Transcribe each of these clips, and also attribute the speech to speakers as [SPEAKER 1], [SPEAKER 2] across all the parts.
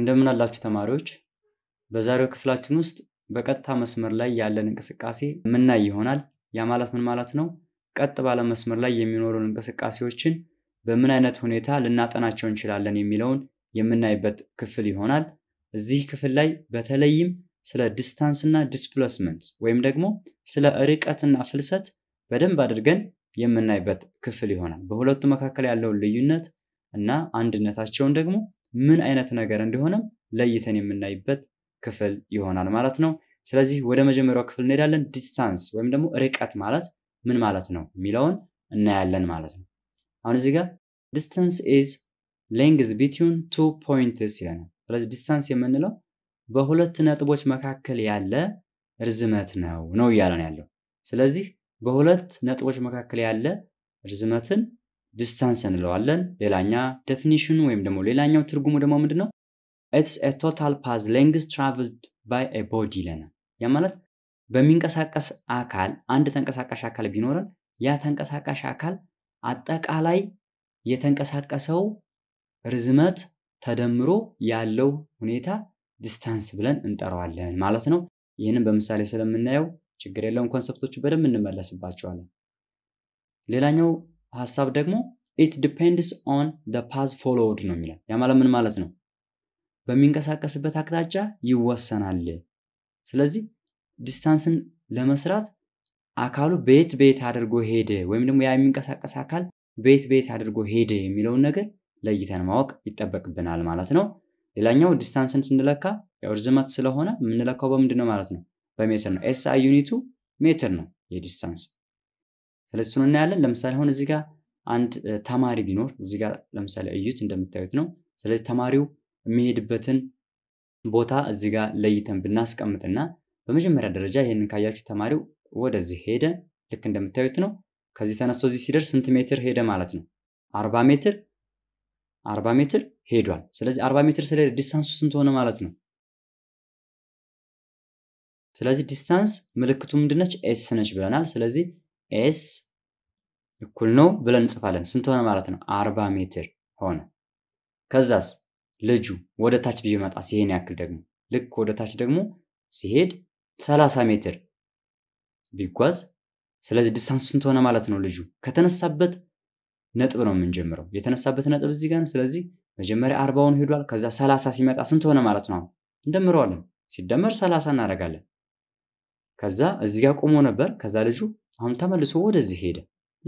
[SPEAKER 1] እንደምን አላችሁ ተማሪዎች? በዛሬው ክፍላችን ውስጥ በቀጥታ መስመር ላይ ያለን እንቅስቃሴ ምናይ ይሆናል። ያ ማለት ምን ማለት ነው? ቀጥ ባለ መስመር ላይ የሚኖሩን እንቅስቃሴዎችን በምን አይነት ሁኔታ ልናጠናቸው እንችላለን የሚለውን የምናይበት ክፍል ይሆናል። እዚህ ክፍል ላይ በተለይም ስለ ዲስታንስ እና ዲስፕላስመንት ወይም ደግሞ ስለ ርቀትና ፍልሰት በደንብ አድርገን የምናይበት ክፍል ይሆናል። በሁለቱ መካከል ያለውን ልዩነት እና አንድነታቸውን ደግሞ ምን አይነት ነገር እንደሆነም ለይተን የምናይበት ክፍል ይሆናል ማለት ነው። ስለዚህ ወደ መጀመሪያው ክፍል እንሄዳለን። ዲስታንስ ወይም ደግሞ ርቀት ማለት ምን ማለት ነው የሚለውን እናያለን ማለት ነው። አሁን እዚህ ጋር ዲስታንስ ኢዝ ሌንግዝ ቢትዊን ቱ ፖይንትስ ይለናል። ስለዚህ ዲስታንስ የምንለው በሁለት ነጥቦች መካከል ያለ ርዝመት ነው ነው እያለን ያለው። ስለዚህ በሁለት ነጥቦች መካከል ያለ ርዝመትን ዲስታንስ እንለዋለን። ሌላኛ ዴፊኒሽኑ ወይም ደግሞ ሌላኛው ትርጉሙ ደግሞ ምንድን ነው? ኢትስ ኤ ቶታል ፓዝ ሌንግስ ትራቭልድ ባይ ኤ ቦዲ ይለናል። ያ ማለት በሚንቀሳቀስ አካል አንድ ተንቀሳቃሽ አካል ቢኖረን ያ ተንቀሳቃሽ አካል አጠቃላይ የተንቀሳቀሰው ርዝመት ተደምሮ ያለው ሁኔታ ዲስታንስ ብለን እንጠራዋለን ማለት ነው። ይህንን በምሳሌ ስለምናየው ችግር የለውም። ኮንሰፕቶቹ በደንብ እንመለስባቸዋለን። ሌላኛው ሀሳብ ደግሞ ኢት ዲፔንድስ ኦን ደ ፓዝ ፎሎውድ ነው የሚለው። ያ ማለት ምን ማለት ነው? በሚንቀሳቀስበት አቅጣጫ ይወሰናል። ስለዚህ ዲስታንስን ለመስራት አካሉ በየት በየት አድርጎ ሄደ ወይም ደግሞ ያ የሚንቀሳቀስ አካል በየት በየት አድርጎ ሄደ የሚለውን ነገር ለይተን ማወቅ ይጠበቅብናል ማለት ነው። ሌላኛው ዲስታንስን ስንለካ ያው ርዝመት ስለሆነ የምንለካው በምንድን ነው ማለት ነው? በሜትር ነው። ኤስ አይ ዩኒቱ ሜትር ነው የዲስታንስ ስለዚህ እሱን እናያለን። ለምሳሌ አሁን እዚህ ጋር አንድ ተማሪ ቢኖር እዚህ ጋር ለምሳሌ እዩት፣ እንደምታዩት ነው። ስለዚህ ተማሪው የሚሄድበትን ቦታ እዚህ ጋር ለይተን ብናስቀምጥና በመጀመሪያ ደረጃ ይህንን ካያችሁ ተማሪው ወደዚህ ሄደ፣ ልክ እንደምታዩት ነው። ከዚህ ተነስቶ እዚህ ሲደርስ ስንት ሜትር ሄደ ማለት ነው? አርባ ሜትር አርባ ሜትር ሄዷል። ስለዚህ አርባ ሜትር ስለሄደ ዲስታንሱ ስንት ሆነ ማለት ነው? ስለዚህ ዲስታንስ ምልክቱ ምንድነች? ኤስ ነች ብለናል። ስለዚህ ኤስ እኩል ነው ብለን እንጽፋለን። ስንት ሆነ ማለት ነው? አርባ ሜትር ሆነ። ከዛስ ልጁ ወደ ታች ቢመጣ መጣ ሲሄን ያክል ደግሞ ልክ ወደ ታች ደግሞ ሲሄድ 30 ሜትር ቢጓዝ ስለዚህ ዲስታንሱ ስንት ሆነ ማለት ነው። ልጁ ከተነሳበት ነጥብ ነው የምንጀምረው። የተነሳበት ነጥብ እዚህ ጋር ነው። ስለዚህ መጀመሪያ አርባውን ሄዷል። ከዛ 30 ሲመጣ ስንት ሆነ ማለት ነው። እንደምረዋለን። ሲደመር 30 እናደርጋለን። ከዛ እዚህ ጋር ቆሞ ነበር። ከዛ ልጁ አሁን ተመልሶ ወደዚህ ሄደ።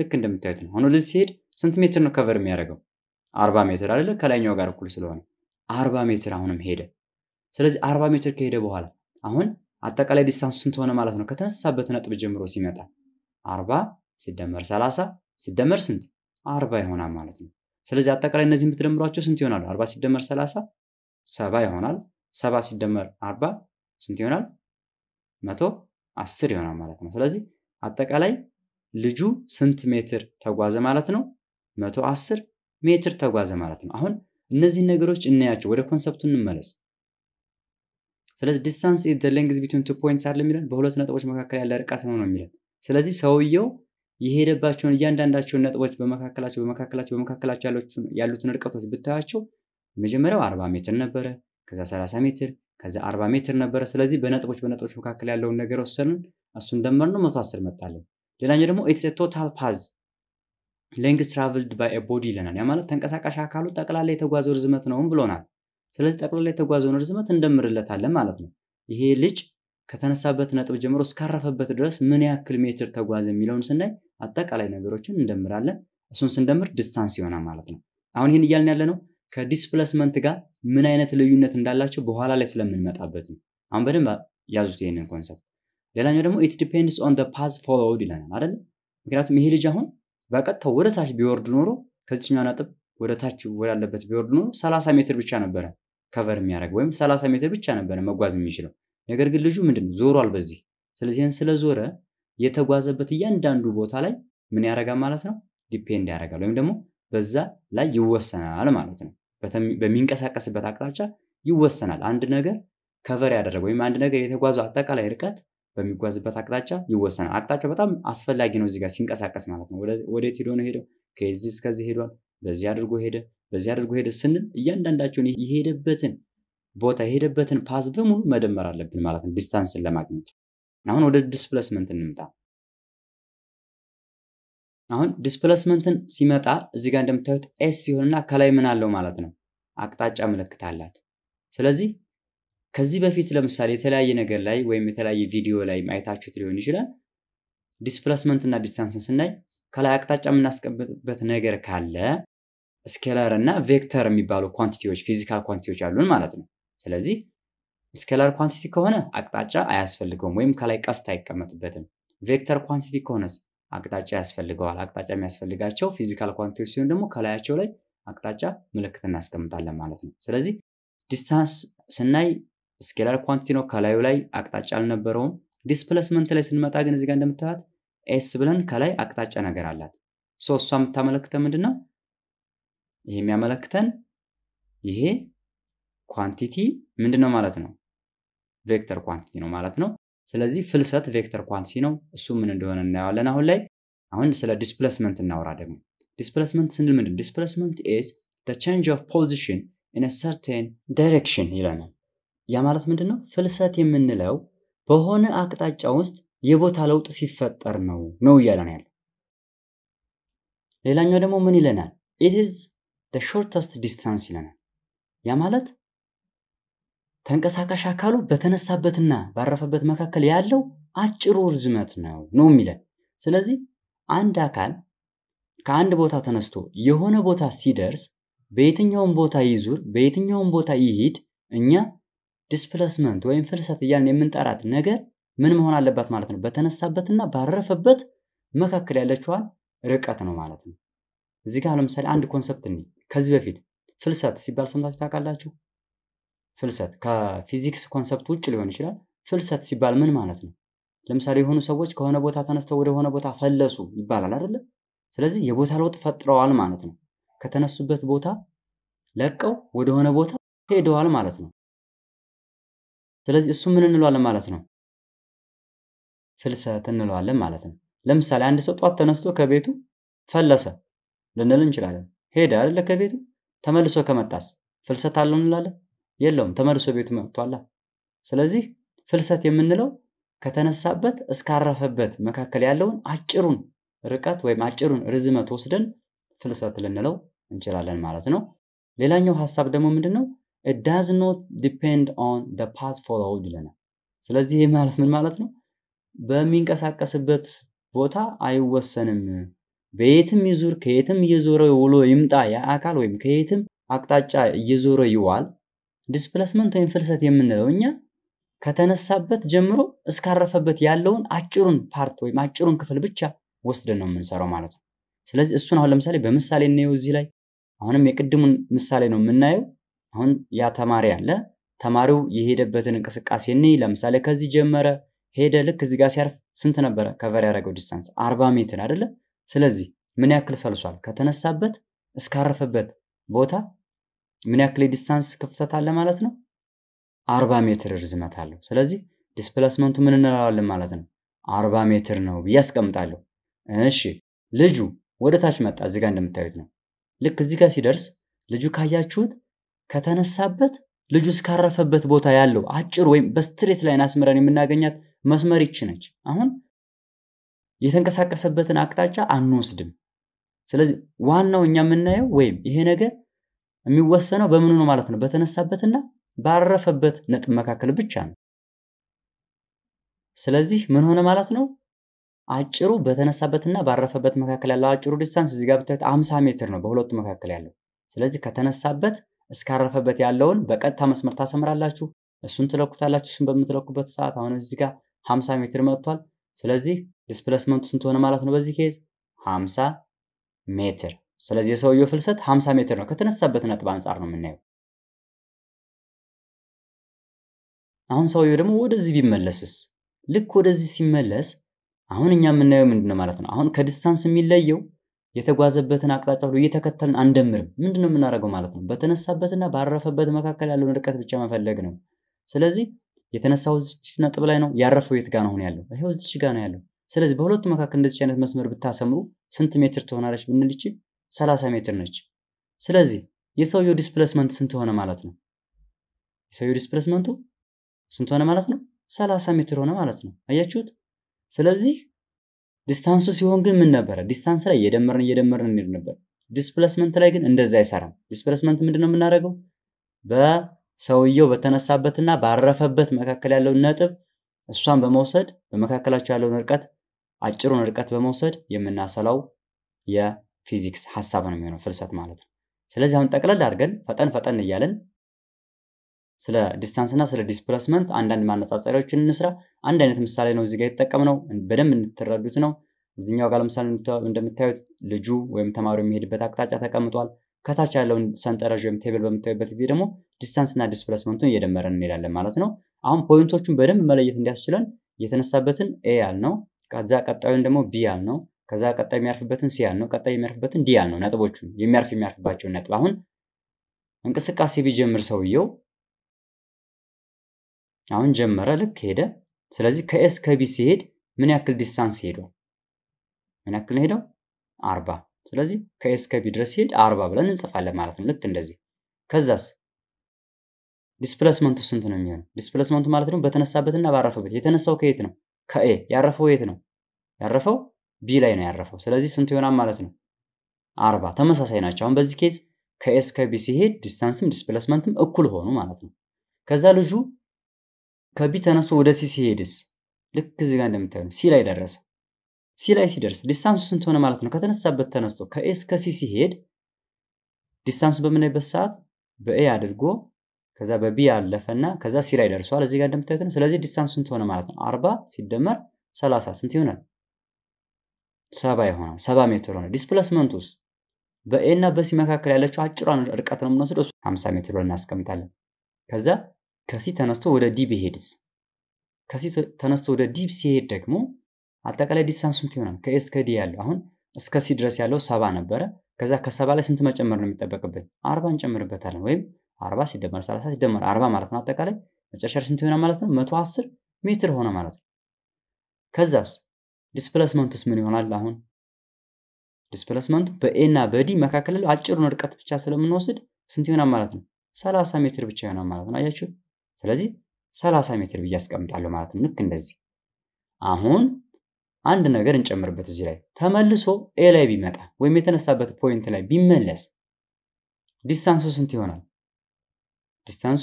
[SPEAKER 1] ልክ እንደምታዩት ነው። አሁን ወደዚህ ሲሄድ ስንት ሜትር ነው ከቨር የሚያደርገው? አርባ ሜትር አይደለ? ከላይኛው ጋር እኩል ስለሆነ አርባ ሜትር አሁንም ሄደ። ስለዚህ አርባ ሜትር ከሄደ በኋላ አሁን አጠቃላይ ዲስታንሱ ስንት ሆነ ማለት ነው? ከተነሳበት ነጥብ ጀምሮ ሲመጣ አርባ ሲደመር ሰላሳ ሲደመር ስንት አርባ ይሆናል ማለት ነው። ስለዚህ አጠቃላይ እነዚህ የምትደምሯቸው ስንት ይሆናሉ? አርባ ሲደመር ሰላሳ ሰባ ይሆናል። ሰባ ሲደመር አርባ ስንት ይሆናል? መቶ አስር ይሆናል ማለት ነው። ስለዚህ አጠቃላይ ልጁ ስንት ሜትር ተጓዘ ማለት ነው? 110 ሜትር ተጓዘ ማለት ነው። አሁን እነዚህ ነገሮች እናያቸው። ወደ ኮንሰፕቱ እንመለስ። ስለዚህ ዲስታንስ ኢዝ ዘ ሌንግዝ ቢትዊን ቱ ፖይንትስ አለ የሚለን በሁለት ነጥቦች መካከል ያለ ርቀት ነው ነው የሚለን። ስለዚህ ሰውየው የሄደባቸውን እያንዳንዳቸውን ነጥቦች በመካከላቸው በመካከላቸው በመካከላቸው ያሉትን ርቀቶች ብታያቸው የመጀመሪያው 40 ሜትር ነበረ፣ ከዛ 30 ሜትር፣ ከዛ 40 ሜትር ነበረ። ስለዚህ በነጥቦች በነጥቦች መካከል ያለውን ነገር ወሰንን፣ እሱን ደመርነው 110 መጣለን። ሌላኛው ደግሞ ኢትስ ቶታል ፓዝ ሌንግስ ትራቨልድ ባይ ቦዲ ይለናል። ያ ማለት ተንቀሳቃሽ አካሉ ጠቅላላ የተጓዘው ርዝመት ነውም ብሎናል። ስለዚህ ጠቅላላ የተጓዘውን ርዝመት እንደምርለታለን ማለት ነው። ይሄ ልጅ ከተነሳበት ነጥብ ጀምሮ እስካረፈበት ድረስ ምን ያክል ሜትር ተጓዘ የሚለውን ስናይ አጠቃላይ ነገሮችን እንደምራለን። እሱን ስንደምር ዲስታንስ ይሆናል ማለት ነው። አሁን ይህን እያልን ያለ ነው ከዲስፕለስመንት ጋር ምን አይነት ልዩነት እንዳላቸው በኋላ ላይ ስለምንመጣበት ነው። አሁን በደንብ ያዙት ይህንን ኮንሰፕት። ሌላኛው ደግሞ ኢት ዲፔንድስ ኦን ፓዝ ፎሎውድ ይለናል አይደለ? ምክንያቱም ይሄ ልጅ አሁን በቀጥታው ወደ ታች ቢወርድ ኖሮ ከዚችኛው ነጥብ ወደ ታች ወዳለበት ቢወርድ ኖሮ 30 ሜትር ብቻ ነበረ ከቨር የሚያደርግ ወይም 30 ሜትር ብቻ ነበረ መጓዝ የሚችለው። ነገር ግን ልጁ ምንድን ዞሯል በዚህ። ስለዚህ ይህን ስለዞረ የተጓዘበት እያንዳንዱ ቦታ ላይ ምን ያደርጋል ማለት ነው? ዲፔንድ ያደርጋል ወይም ደግሞ በዛ ላይ ይወሰናል ማለት ነው። በሚንቀሳቀስበት አቅጣጫ ይወሰናል። አንድ ነገር ከቨር ያደረገ ወይም አንድ ነገር የተጓዘው አጠቃላይ ርቀት በሚጓዝበት አቅጣጫ ይወሰናል። አቅጣጫው በጣም አስፈላጊ ነው እዚጋ ጋር ሲንቀሳቀስ ማለት ነው። ወዴት ሄዶ ነው ሄደው? ከዚህ እስከዚህ ሄዷል፣ በዚህ አድርጎ ሄደ፣ በዚህ አድርጎ ሄደ ስንል እያንዳንዳቸውን የሄደበትን ቦታ የሄደበትን ፓዝ በሙሉ መደመር አለብን ማለት ነው ዲስታንስን ለማግኘት። አሁን ወደ ዲስፕለስመንት እንምጣ። አሁን ዲስፕለስመንትን ሲመጣ እዚህ ጋር እንደምታዩት ኤስ ሲሆንና ከላይ ምን አለው ማለት ነው አቅጣጫ ምልክት አላት። ስለዚህ ከዚህ በፊት ለምሳሌ የተለያየ ነገር ላይ ወይም የተለያየ ቪዲዮ ላይ ማየታችሁት ሊሆን ይችላል። ዲስፕላስመንት እና ዲስታንስን ስናይ ከላይ አቅጣጫ የምናስቀምጥበት ነገር ካለ ስኬላር እና ቬክተር የሚባሉ ኳንቲቲዎች ፊዚካል ኳንቲቲዎች አሉን ማለት ነው። ስለዚህ ስኬላር ኳንቲቲ ከሆነ አቅጣጫ አያስፈልገውም፣ ወይም ከላይ ቀስት አይቀመጥበትም። ቬክተር ኳንቲቲ ከሆነስ አቅጣጫ ያስፈልገዋል። አቅጣጫ የሚያስፈልጋቸው ፊዚካል ኳንቲቲዎች ሲሆን ደግሞ ከላያቸው ላይ አቅጣጫ ምልክት እናስቀምጣለን ማለት ነው። ስለዚህ ዲስታንስ ስናይ ስኬላር ኳንቲቲ ነው። ከላዩ ላይ አቅጣጫ አልነበረውም። ዲስፕሌስመንት ላይ ስንመጣ ግን እዚጋ እንደምታዩት ኤስ ብለን ከላይ አቅጣጫ ነገር አላት። ሶ እሷ የምታመለክተ ምንድን ነው? ይሄ የሚያመለክተን ይሄ ኳንቲቲ ምንድን ነው ማለት ነው? ቬክተር ኳንቲቲ ነው ማለት ነው። ስለዚህ ፍልሰት ቬክተር ኳንቲቲ ነው። እሱ ምን እንደሆነ እናየዋለን አሁን ላይ። አሁን ስለ ዲስፕሌስመንት እናወራ ደግሞ። ዲስፕሌስመንት ስንል ምንድን ዲስፕሌስመንት ኢዝ ቼንጅ ኦፍ ፖዚሽን ኢን ሰርቴን ዳይሬክሽን ይለናል። ያ ማለት ምንድን ነው? ፍልሰት የምንለው በሆነ አቅጣጫ ውስጥ የቦታ ለውጥ ሲፈጠር ነው ነው እያለን ያለ። ሌላኛው ደግሞ ምን ይለናል? ኢት ኢዝ ደ ሾርተስት ዲስታንስ ይለናል። ያ ማለት ተንቀሳቃሽ አካሉ በተነሳበትና ባረፈበት መካከል ያለው አጭሩ ርዝመት ነው ነው የሚለን። ስለዚህ አንድ አካል ከአንድ ቦታ ተነስቶ የሆነ ቦታ ሲደርስ በየትኛውም ቦታ ይዙር፣ በየትኛውም ቦታ ይሂድ እኛ ዲስፕሌስመንት ወይም ፍልሰት እያልን የምንጠራት ነገር ምን መሆን አለባት ማለት ነው? በተነሳበትና ባረፈበት መካከል ያለችዋን ርቀት ነው ማለት ነው። እዚህ ጋር ለምሳሌ አንድ ኮንሰፕት እ ከዚህ በፊት ፍልሰት ሲባል ሰምታችሁ ታውቃላችሁ? ፍልሰት ከፊዚክስ ኮንሰፕት ውጭ ሊሆን ይችላል። ፍልሰት ሲባል ምን ማለት ነው? ለምሳሌ የሆኑ ሰዎች ከሆነ ቦታ ተነስተው ወደ ሆነ ቦታ ፈለሱ ይባላል አይደለም? ስለዚህ የቦታ ለውጥ ፈጥረዋል ማለት ነው። ከተነሱበት ቦታ ለቀው ወደሆነ ቦታ ሄደዋል ማለት ነው። ስለዚህ እሱ ምን እንለዋለን ማለት ነው? ፍልሰት እንለዋለን ማለት ነው። ለምሳሌ አንድ ሰው ጧት ተነስቶ ከቤቱ ፈለሰ ልንል እንችላለን። ሄደ አይደለ ከቤቱ ተመልሶ ከመጣስ ፍልሰት አለው እንላለን? የለውም። ተመልሶ ቤቱ መጥቷላ። ስለዚህ ፍልሰት የምንለው ከተነሳበት እስካረፈበት መካከል ያለውን አጭሩን ርቀት ወይም አጭሩን ርዝመት ወስደን ፍልሰት ልንለው እንችላለን ማለት ነው። ሌላኛው ሀሳብ ደግሞ ምንድን ነው? ዳዝ ኖት ዲፔንድ ኦን ፓስ ፎሎውድ ይለናል። ስለዚህ ይህ ማለት ምን ማለት ነው? በሚንቀሳቀስበት ቦታ አይወሰንም። በየትም ይዙር ከየትም እየዞረ ውሎ ይምጣ ያ ወይም ከየትም አቅጣጫ እየዞረ ይዋል። ዲስፕሌስመንት ወይም ፍልሰት የምንለው እኛ ከተነሳበት ጀምሮ እስካረፈበት ያለውን አጭሩን ፓርት ወይም አጭሩን ክፍል ብቻ ወስደን ነው የምንሰራው ማለት ነው። ስለዚህ እሱን አሁን ለምሳሌ በምሳሌ እናየው እዚህ ላይ አሁንም የቅድሙን ምሳሌ ነው የምናየው። አሁን ያ ተማሪ አለ። ተማሪው የሄደበትን እንቅስቃሴ እኔ ለምሳሌ ከዚህ ጀመረ ሄደ። ልክ እዚህ ጋር ሲያርፍ ስንት ነበረ ከቨር ያደረገው ዲስታንስ? አርባ ሜትር አይደለ? ስለዚህ ምን ያክል ፈልሷል? ከተነሳበት እስካረፈበት ቦታ ምን ያክል የዲስታንስ ክፍተት አለ ማለት ነው? አርባ ሜትር ርዝመት አለው። ስለዚህ ዲስፕላስመንቱ ምን እንለዋለን ማለት ነው? አርባ ሜትር ነው ብዬ አስቀምጣለሁ። እሺ ልጁ ወደ ታች መጣ። እዚህ ጋር እንደምታዩት ነው። ልክ እዚህ ጋር ሲደርስ ልጁ ካያችሁት ከተነሳበት ልጁ እስካረፈበት ቦታ ያለው አጭር ወይም በስትሬት ላይን አስምረን የምናገኛት መስመር ይች ነች። አሁን የተንቀሳቀሰበትን አቅጣጫ አንወስድም። ስለዚህ ዋናው እኛ የምናየው ወይም ይሄ ነገር የሚወሰነው በምኑ ነው ማለት ነው? በተነሳበትና ባረፈበት ነጥብ መካከል ብቻ ነው። ስለዚህ ምን ሆነ ማለት ነው? አጭሩ በተነሳበትና ባረፈበት መካከል ያለው አጭሩ ዲስታንስ እዚህ ጋር ብታዩት አምሳ ሜትር ነው በሁለቱ መካከል ያለው። ስለዚህ ከተነሳበት እስካረፈበት ያለውን በቀጥታ መስመር ታሰምራላችሁ። እሱን ትለኩታላችሁ። እሱን በምትለኩበት ሰዓት አሁን እዚህ ጋር 50 ሜትር መጥቷል። ስለዚህ ዲስፕሌስመንቱ ስንት ሆነ ማለት ነው? በዚህ ኬዝ 50 ሜትር። ስለዚህ የሰውየው ፍልሰት 50 ሜትር ነው። ከተነሳበት ነጥብ አንጻር ነው የምናየው። አሁን ሰውየው ደግሞ ወደዚህ ቢመለስስ? ልክ ወደዚህ ሲመለስ አሁን እኛ የምናየው ምንድን ነው ማለት ነው? አሁን ከዲስታንስ የሚለየው የተጓዘበትን አቅጣጫ ሁሉ እየተከተልን አንደምርም። ምንድን ነው የምናደርገው ማለት ነው? በተነሳበትና ባረፈበት መካከል ያለውን ርቀት ብቻ መፈለግ ነው። ስለዚህ የተነሳው እዚች ነጥብ ላይ ነው፣ ያረፈው የት ጋ ነው ያለው? ይኸው እዚች ጋ ነው ያለው። ስለዚህ በሁለቱ መካከል እንደዚች አይነት መስመር ብታሰምሩ ስንት ሜትር ትሆናለች ብንል ይቺ ሜትር ነች። ስለዚህ የሰውየው ዲስፕሌስመንት ስንት ሆነ ማለት ነው? የሰውየው ዲስፕሌስመንቱ ስንት ሆነ ማለት ነው? ሰላሳ ሜትር ሆነ ማለት ነው። አያችሁት? ስለዚህ ዲስታንሱ ሲሆን ግን ምን ነበረ? ዲስታንስ ላይ እየደመርን እየደመርን እንሄድ ነበር። ዲስፕሌስመንት ላይ ግን እንደዛ አይሰራም። ዲስፕሌስመንት ምንድነው የምናደርገው? በሰውየው በተነሳበትና ባረፈበት መካከል ያለውን ነጥብ እሷን በመውሰድ በመካከላቸው ያለውን ርቀት አጭሩን ርቀት በመውሰድ የምናሰላው የፊዚክስ ሀሳብ ነው የሚሆነው ፍልሰት ማለት ነው። ስለዚህ አሁን ጠቅለል አድርገን ፈጠን ፈጠን እያለን ስለ ዲስታንስ እና ስለ ዲስፕላስመንት አንዳንድ ማነጻጸሪያዎችን እንስራ። አንድ አይነት ምሳሌ ነው እዚጋ ነው በደንብ እንትረዱት ነው። እዚኛው ጋር ለምሳሌ እንደምታዩት ልጁ ወይም ተማሪ የሚሄድበት አቅጣጫ ተቀምጧል። ከታች ያለውን ሰንጠረዥ ወይም ቴብል በምታዩበት ጊዜ ደግሞ ዲስታንስ እና ዲስፕላስመንቱን እየደመረን እንሄዳለን ማለት ነው። አሁን ፖይንቶቹን በደንብ መለየት እንዲያስችለን የተነሳበትን ኤ ያል ነው፣ ከዛ ቀጣዩን ደግሞ ቢ ያል ነው፣ ከዛ ቀጣይ የሚያርፍበትን ሲ ያል ነው፣ ቀጣይ የሚያርፍበትን ዲ ያል ነው። ነጥቦቹ የሚያርፍ የሚያርፍባቸውን ነጥብ አሁን እንቅስቃሴ ቢጀምር ሰውየው አሁን ጀመረ፣ ልክ ሄደ። ስለዚህ ከኤስ ከቢ ሲሄድ ምን ያክል ዲስታንስ ሄደው? ምን ያክል ሄደው? አርባ ስለዚህ ከኤስ ከቢ ድረስ ሲሄድ አርባ ብለን እንጽፋለን ማለት ነው። ልክ እንደዚህ። ከዛስ ዲስፕሌስመንቱ ስንት ነው የሚሆነው? ዲስፕሌስመንቱ ማለት ነው በተነሳበትና ባረፈበት። የተነሳው ከየት ነው? ከኤ። ያረፈው የት ነው? ያረፈው ቢ ላይ ነው ያረፈው። ስለዚህ ስንት ይሆናል ማለት ነው? አርባ ተመሳሳይ ናቸው። አሁን በዚህ ኬዝ ከኤስ ከቢ ሲሄድ ዲስታንስም ዲስፕሌስመንትም እኩል ሆኑ ማለት ነው። ከዛ ልጁ ከቢ ተነስቶ ወደ ሲ ሲሄድስ ልክ እዚህ ጋር እንደምታዩ ሲ ላይ ደረሰ። ሲ ላይ ሲደርስ ዲስታንሱ ስንት ሆነ ማለት ነው? ከተነሳበት ተነስቶ ከኤ እስከ ሲ ሲሄድ ዲስታንሱ በምናይበት ሰዓት በኤ አድርጎ ከዛ በቢ ያለፈና ከዛ ሲ ላይ ደርሷል። እዚህ ጋር እንደምታዩት ነው። ስለዚህ ዲስታንሱ ስንት ሆነ ማለት ነው? አርባ ሲደመር ሰላሳ ስንት ይሆናል? ሰባ ይሆናል። ሰባ ሜትር ሆነ። ዲስፕላስመንቱስ በኤ እና በሲ መካከል ያለችው አጭሯን ርቀት ነው የምንወስደው። እሱ 50 ሜትር ብለን እናስቀምጣለን። ከዛ ከሲ ተነስቶ ወደ ዲ ቢሄድስ? ከሲ ተነስቶ ወደ ዲ ሲሄድ ደግሞ አጠቃላይ ዲስታንስ ስንት ይሆናል? ከኤስ ከዲ ያለው አሁን እስከ ሲ ድረስ ያለው ሰባ ነበረ። ከዛ ከሰባ ላይ ስንት መጨመር ነው የሚጠበቅብን? አርባ እንጨምርበታለን። ወይም አርባ ሲደመር ሰላሳ ሲደመር አርባ ማለት ነው። አጠቃላይ መጨረሻ ስንት ይሆናል ማለት ነው? መቶ አስር ሜትር ሆነ ማለት ነው። ከዛስ ዲስፕሌስመንቱስ ምን ይሆናል? አሁን ዲስፕለስመንቱ በኤ እና በዲ መካከል አጭሩን ርቀት ብቻ ስለምንወስድ ስንት ይሆናል ማለት ነው? ሰላሳ ሜትር ብቻ ይሆናል ማለት ነው። አያችሁ ስለዚህ 30 ሜትር ብዬ አስቀምጣለሁ ማለት ነው። ልክ እንደዚህ። አሁን አንድ ነገር እንጨምርበት እዚህ ላይ ተመልሶ ኤ ላይ ቢመጣ ወይም የተነሳበት ፖይንት ላይ ቢመለስ ዲስታንሱ ስንት ይሆናል? ዲስታንሱ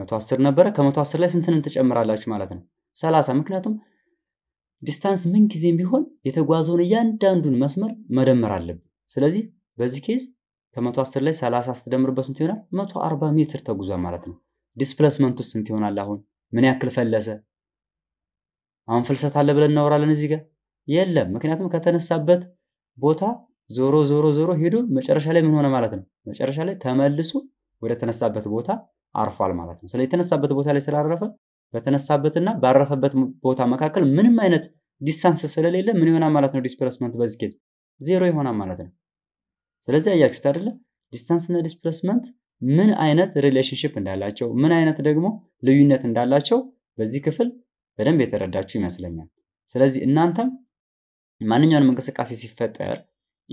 [SPEAKER 1] 110 ነበረ። ከ110 ላይ ስንትን ትጨምራላችሁ ማለት ነው? 30 ምክንያቱም ዲስታንስ ምን ጊዜም ቢሆን የተጓዘውን እያንዳንዱን መስመር መደመር አለብን። ስለዚህ በዚህ ኬዝ ከ110 ላይ 30 ስትደምርበት ስንት ይሆናል? 140 ሜትር ተጉዟል ማለት ነው። ዲስፕሌስመንቱ ስንት ይሆናል? አሁን ምን ያክል ፈለሰ? አሁን ፍልሰት አለ ብለን እናወራለን እዚህ ጋር የለም። ምክንያቱም ከተነሳበት ቦታ ዞሮ ዞሮ ዞሮ ሄዶ መጨረሻ ላይ ምን ሆነ ማለት ነው? መጨረሻ ላይ ተመልሶ ወደ ተነሳበት ቦታ አርፏል ማለት ነው። ስለዚህ የተነሳበት ቦታ ላይ ስላረፈ በተነሳበትና ባረፈበት ቦታ መካከል ምንም አይነት ዲስታንስ ስለሌለ ምን ይሆናል ማለት ነው? ዲስፕሌስመንት በዚህ ኬዝ ዜሮ ይሆናል ማለት ነው። ስለዚህ አያችሁት አይደለ? ዲስታንስ እና ዲስፕሌስመንት ምን አይነት ሪሌሽንሽፕ እንዳላቸው ምን አይነት ደግሞ ልዩነት እንዳላቸው በዚህ ክፍል በደንብ የተረዳችሁ ይመስለኛል። ስለዚህ እናንተም ማንኛውንም እንቅስቃሴ ሲፈጠር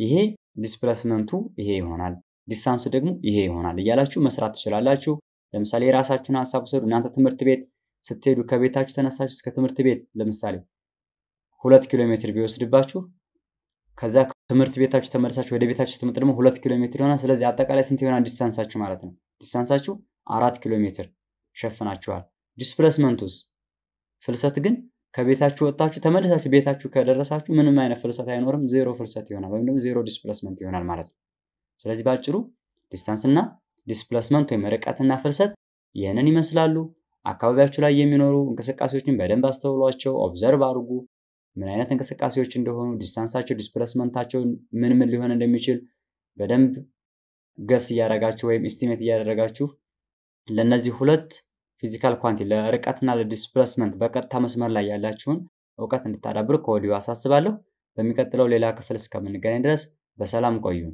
[SPEAKER 1] ይሄ ዲስፕላስመንቱ ይሄ ይሆናል፣ ዲስታንሱ ደግሞ ይሄ ይሆናል እያላችሁ መስራት ትችላላችሁ። ለምሳሌ የራሳችሁን ሀሳብ ውሰዱ። እናንተ ትምህርት ቤት ስትሄዱ ከቤታችሁ ተነሳችሁ እስከ ትምህርት ቤት ለምሳሌ ሁለት ኪሎ ሜትር ቢወስድባችሁ ከዛ ትምህርት ቤታችሁ ተመልሳችሁ ወደ ቤታችሁ ስትመጡ ደግሞ ሁለት ኪሎ ሜትር ይሆናል። ስለዚህ አጠቃላይ ስንት ይሆናል ዲስታንሳችሁ ማለት ነው? ዲስታንሳችሁ አራት ኪሎ ሜትር ሸፍናችኋል። ዲስፕሌስመንቱስ ፍልሰት ግን ከቤታችሁ ወጣችሁ ተመልሳችሁ ቤታችሁ ከደረሳችሁ ምንም አይነት ፍልሰት አይኖርም። ዜሮ ፍልሰት ይሆናል ወይም ደግሞ ዜሮ ዲስፕሌስመንት ይሆናል ማለት ነው። ስለዚህ በአጭሩ ዲስታንስና ዲስፕሌስመንት ወይም ርቀትና ፍልሰት ይህንን ይመስላሉ። አካባቢያችሁ ላይ የሚኖሩ እንቅስቃሴዎችን በደንብ አስተውሏቸው፣ ኦብዘርቭ አድርጉ። ምን አይነት እንቅስቃሴዎች እንደሆኑ፣ ዲስታንሳቸው፣ ዲስፕላስመንታቸው ምን ምን ሊሆን እንደሚችል በደንብ ገስ እያደረጋችሁ ወይም ኢስቲሜት እያደረጋችሁ ለእነዚህ ሁለት ፊዚካል ኳንቲ ለርቀትና ለዲስፕለስመንት በቀጥታ መስመር ላይ ያላችሁን እውቀት እንድታዳብር ከወዲሁ አሳስባለሁ። በሚቀጥለው ሌላ ክፍል እስከምንገናኝ ድረስ በሰላም ቆዩን።